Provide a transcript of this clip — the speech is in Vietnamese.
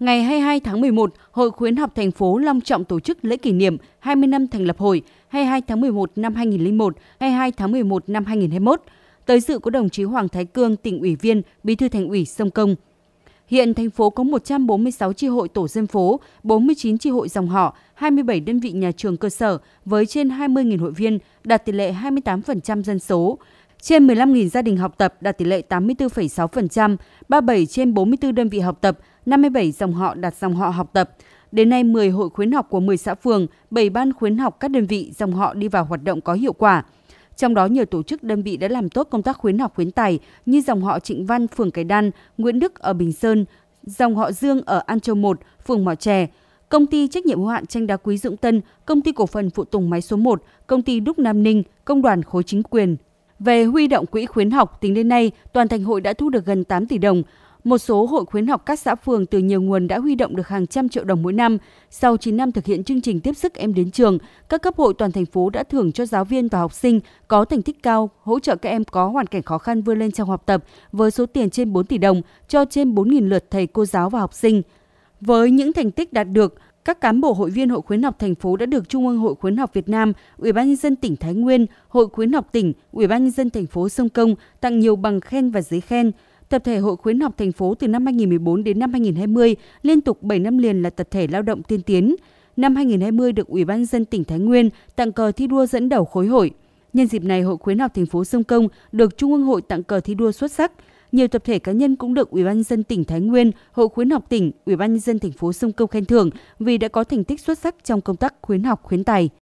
Ngày 22 tháng 11, Hội khuyến học thành phố long trọng tổ chức lễ kỷ niệm 20 năm thành lập hội 22 tháng 11 năm 2001, 22 tháng 11 năm 2021. Tới dự có đồng chí Hoàng Thái Cương, tỉnh ủy viên, bí thư thành ủy Sông Công. Hiện thành phố có 146 chi hội tổ dân phố, 49 chi hội dòng họ, 27 đơn vị nhà trường cơ sở với trên 20.000 hội viên, đạt tỷ lệ 28% dân số. Trên 15.000 gia đình học tập đạt tỷ lệ 84,6%, 37 trên 44 đơn vị học tập 57 dòng họ đặt dòng họ học tập. Đến nay, 10 hội khuyến học của 10 xã phường, 7 ban khuyến học các đơn vị dòng họ đi vào hoạt động có hiệu quả. Trong đó, nhiều tổ chức đơn vị đã làm tốt công tác khuyến học khuyến tài như dòng họ Trịnh Văn, phường Cái Đan, Nguyễn Đức ở Bình Sơn, dòng họ Dương ở An Châu 1, phường Mỏ Trè, công ty trách nhiệm hữu hạn tranh đá quý Dũng Tân, công ty cổ phần phụ tùng máy số 1, công ty Đúc Nam Ninh, công đoàn khối chính quyền. Về huy động quỹ khuyến học, tính đến nay, toàn thành hội đã thu được gần 8 tỷ đồng. Một số hội khuyến học các xã phường từ nhiều nguồn đã huy động được hàng trăm triệu đồng mỗi năm. Sau 9 năm thực hiện chương trình tiếp sức em đến trường, các cấp hội toàn thành phố đã thưởng cho giáo viên và học sinh có thành tích cao, hỗ trợ các em có hoàn cảnh khó khăn vươn lên trong học tập với số tiền trên 4 tỷ đồng cho trên 4.000 lượt thầy cô giáo và học sinh. Với những thành tích đạt được, các cán bộ hội viên Hội khuyến học thành phố đã được Trung ương Hội khuyến học Việt Nam, Ủy ban nhân dân tỉnh Thái Nguyên, Hội khuyến học tỉnh, Ủy ban nhân dân thành phố Sông Công tặng nhiều bằng khen và giấy khen. Tập thể Hội khuyến học thành phố từ năm 2014 đến năm 2020 liên tục 7 năm liền là tập thể lao động tiên tiến. Năm 2020 được Ủy ban dân tỉnh Thái Nguyên tặng cờ thi đua dẫn đầu khối hội. Nhân dịp này, Hội khuyến học thành phố Sông Công được Trung ương hội tặng cờ thi đua xuất sắc. Nhiều tập thể cá nhân cũng được Ủy ban dân tỉnh Thái Nguyên, Hội khuyến học tỉnh, Ủy ban dân thành phố Sông Công khen thưởng vì đã có thành tích xuất sắc trong công tác khuyến học khuyến tài.